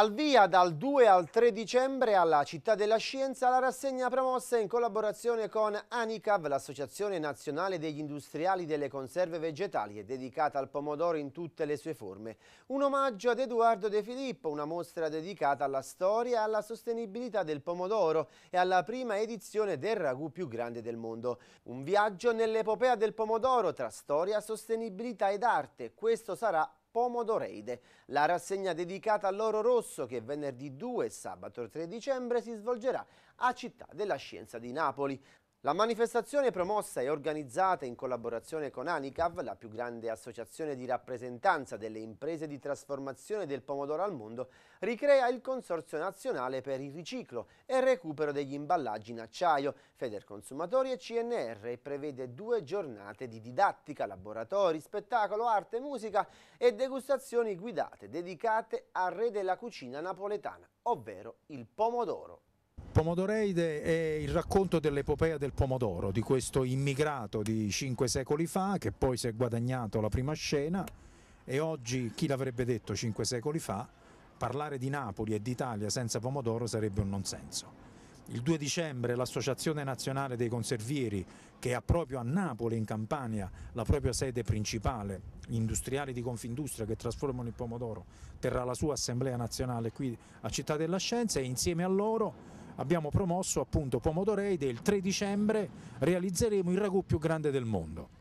Al via dal 2 al 3 dicembre alla Città della Scienza la rassegna promossa in collaborazione con ANICAV, l'Associazione Nazionale degli Industriali delle Conserve Vegetali è dedicata al pomodoro in tutte le sue forme. Un omaggio ad Edoardo De Filippo, una mostra dedicata alla storia e alla sostenibilità del pomodoro e alla prima edizione del ragù più grande del mondo. Un viaggio nell'epopea del pomodoro tra storia, sostenibilità ed arte. Questo sarà Pomodoreide. La rassegna dedicata all'oro rosso che venerdì 2 e sabato 3 dicembre si svolgerà a Città della Scienza di Napoli. La manifestazione promossa e organizzata in collaborazione con Anicav, la più grande associazione di rappresentanza delle imprese di trasformazione del pomodoro al mondo, ricrea il Consorzio Nazionale per il Riciclo e Recupero degli Imballaggi in Acciaio, Federconsumatori e CNR e prevede due giornate di didattica, laboratori, spettacolo, arte, musica e degustazioni guidate dedicate al re della cucina napoletana, ovvero il pomodoro. Pomodoreide è il racconto dell'epopea del pomodoro, di questo immigrato di cinque secoli fa che poi si è guadagnato la prima scena e oggi chi l'avrebbe detto cinque secoli fa, parlare di Napoli e d'Italia senza pomodoro sarebbe un nonsenso. Il 2 dicembre l'Associazione Nazionale dei Conservieri, che ha proprio a Napoli, in Campania, la propria sede principale, gli industriali di Confindustria che trasformano il pomodoro, terrà la sua assemblea nazionale qui a Città della Scienza e insieme a loro abbiamo promosso appunto Pomodorei e il 3 dicembre realizzeremo il ragù più grande del mondo.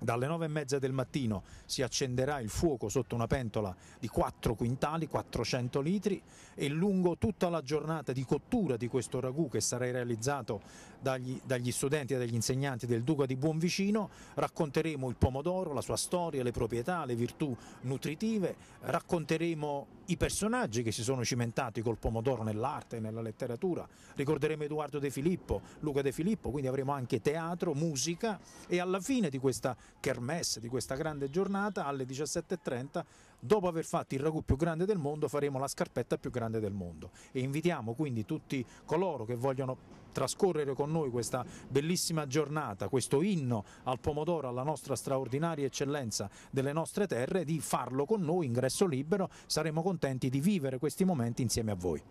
Dalle nove e mezza del mattino si accenderà il fuoco sotto una pentola di 4 quintali, 400 litri e lungo tutta la giornata di cottura di questo ragù che sarà realizzato dagli, dagli studenti e dagli insegnanti del Duca di Buonvicino racconteremo il pomodoro, la sua storia, le proprietà, le virtù nutritive, racconteremo i personaggi che si sono cimentati col pomodoro nell'arte, nella letteratura, ricorderemo Edoardo De Filippo, Luca De Filippo, quindi avremo anche teatro, musica e alla fine di questa kermesse di questa grande giornata alle 17.30 dopo aver fatto il ragù più grande del mondo faremo la scarpetta più grande del mondo e invitiamo quindi tutti coloro che vogliono trascorrere con noi questa bellissima giornata, questo inno al pomodoro, alla nostra straordinaria eccellenza delle nostre terre, di farlo con noi, ingresso libero, saremo contenti di vivere questi momenti insieme a voi.